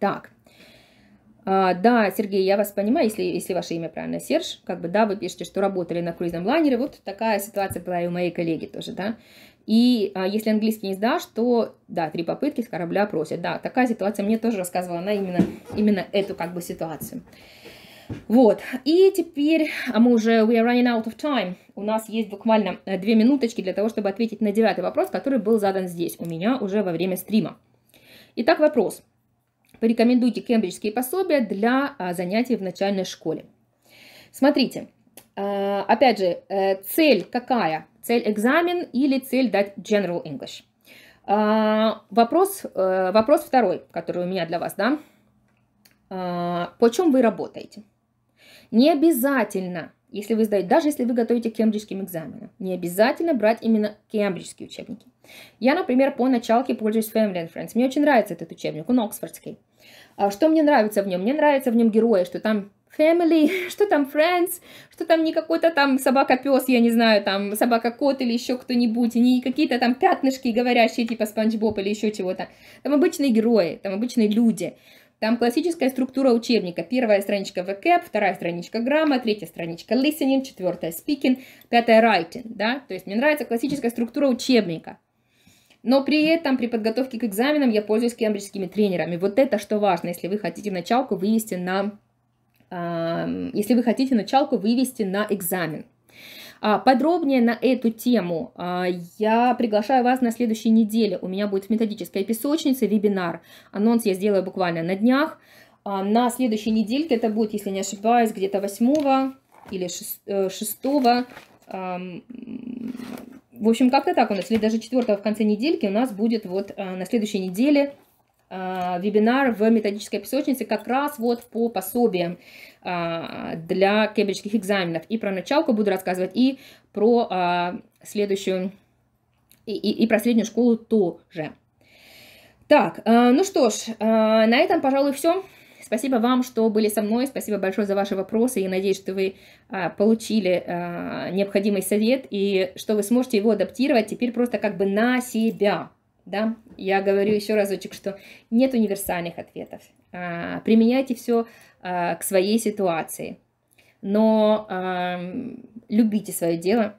Так. А, да, Сергей, я вас понимаю, если, если ваше имя правильно, Серж, как бы, да, вы пишете, что работали на круизном лайнере, вот такая ситуация была и у моей коллеги тоже, да, и а, если английский не сдашь, то, да, три попытки с корабля просят, да, такая ситуация, мне тоже рассказывала она именно, именно эту, как бы, ситуацию. Вот, и теперь а мы уже, we are running out of time, у нас есть буквально э, две минуточки для того, чтобы ответить на девятый вопрос, который был задан здесь у меня уже во время стрима. Итак, вопрос порекомендуйте кембриджские пособия для а, занятий в начальной школе. Смотрите, а, опять же, э, цель какая? Цель экзамен или цель дать General English? А, вопрос, э, вопрос второй, который у меня для вас, да? По чем вы работаете? Не обязательно, если вы сдаете, даже если вы готовите к кембриджским экзаменам, не обязательно брать именно кембриджские учебники. Я, например, по началке пользуюсь Family and Friends. Мне очень нравится этот учебник, он оксфордский. А что мне нравится в нем? Мне нравится в нем герои, что там family, что там friends, что там не какой-то там собака-пес, я не знаю, там собака-кот или еще кто-нибудь, не какие-то там пятнышки говорящие типа Спанч Боб или еще чего-то. Там обычные герои, там обычные люди. Там классическая структура учебника. Первая страничка vocab, вторая страничка грамма, третья страничка listening, четвертая speaking, пятая writing, да? То есть мне нравится классическая структура учебника. Но при этом, при подготовке к экзаменам я пользуюсь кембриджскими тренерами. Вот это что важно, если вы хотите началку вывести на, э, если вы хотите началку вывести на экзамен. А, подробнее на эту тему а, я приглашаю вас на следующей неделе. У меня будет в методической песочнице вебинар. Анонс я сделаю буквально на днях. А, на следующей недельке это будет, если не ошибаюсь, где-то 8 или 6, 6 э, в общем, как-то так у нас, или даже 4 в конце недельки у нас будет вот э, на следующей неделе э, вебинар в методической песочнице как раз вот по пособиям э, для кембриджских экзаменов. И про началку буду рассказывать, и про следующую, и, и, и про среднюю школу тоже. Так, ну что ж, на этом, пожалуй, все. Спасибо вам, что были со мной. Спасибо большое за ваши вопросы. Я надеюсь, что вы а, получили а, необходимый совет и что вы сможете его адаптировать теперь просто как бы на себя. Да? Я говорю еще разочек, что нет универсальных ответов. А, применяйте все к своей ситуации. Но любите свое дело,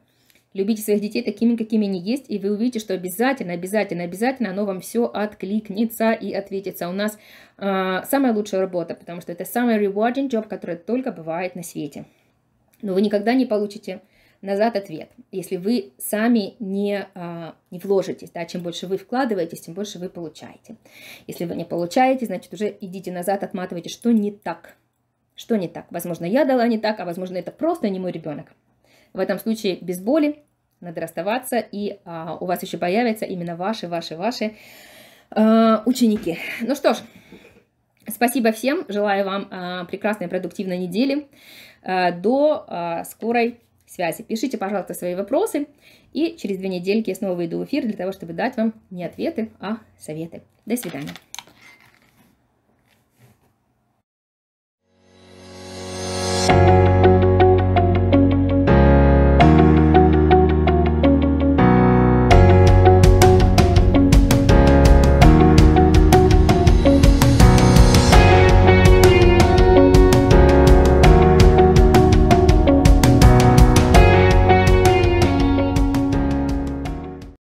Любите своих детей такими, какими они есть, и вы увидите, что обязательно, обязательно, обязательно оно вам все откликнется и ответится. У нас э, самая лучшая работа, потому что это самый rewarding job, который только бывает на свете. Но вы никогда не получите назад ответ, если вы сами не, а, не вложитесь. Да? Чем больше вы вкладываетесь, тем больше вы получаете. Если вы не получаете, значит, уже идите назад, отматывайте, что не так. Что не так? Возможно, я дала не так, а возможно, это просто не мой ребенок. В этом случае без боли надо расставаться, и а, у вас еще появятся именно ваши, ваши, ваши а, ученики. Ну что ж, спасибо всем, желаю вам а, прекрасной продуктивной недели. А, до а, скорой связи. Пишите, пожалуйста, свои вопросы, и через две недельки я снова выйду в эфир для того, чтобы дать вам не ответы, а советы. До свидания.